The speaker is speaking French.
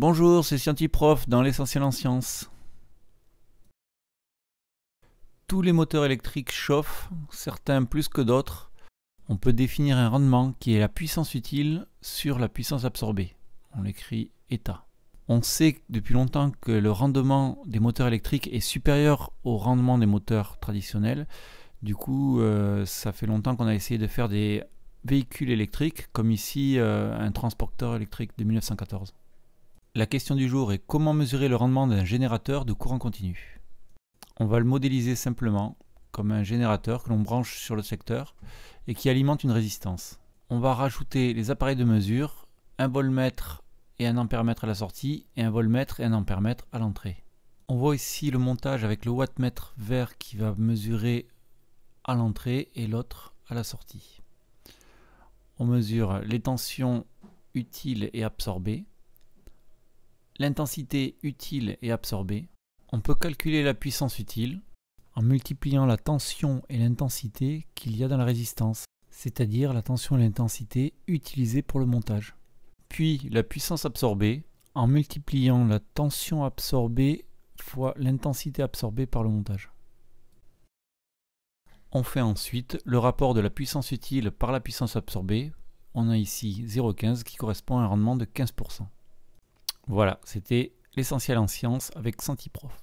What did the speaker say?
Bonjour, c'est Scientiprof dans l'essentiel en sciences. Tous les moteurs électriques chauffent, certains plus que d'autres. On peut définir un rendement qui est la puissance utile sur la puissance absorbée. On l'écrit état. On sait depuis longtemps que le rendement des moteurs électriques est supérieur au rendement des moteurs traditionnels. Du coup, euh, ça fait longtemps qu'on a essayé de faire des véhicules électriques, comme ici euh, un transporteur électrique de 1914. La question du jour est comment mesurer le rendement d'un générateur de courant continu On va le modéliser simplement comme un générateur que l'on branche sur le secteur et qui alimente une résistance. On va rajouter les appareils de mesure, un voltmètre et un ampèremètre à la sortie et un voltmètre et un ampèremètre à l'entrée. On voit ici le montage avec le wattmètre vert qui va mesurer à l'entrée et l'autre à la sortie. On mesure les tensions utiles et absorbées l'intensité utile et absorbée, on peut calculer la puissance utile en multipliant la tension et l'intensité qu'il y a dans la résistance, c'est-à-dire la tension et l'intensité utilisées pour le montage. Puis la puissance absorbée en multipliant la tension absorbée fois l'intensité absorbée par le montage. On fait ensuite le rapport de la puissance utile par la puissance absorbée. On a ici 0,15 qui correspond à un rendement de 15%. Voilà, c'était l'essentiel en sciences avec Santiprof.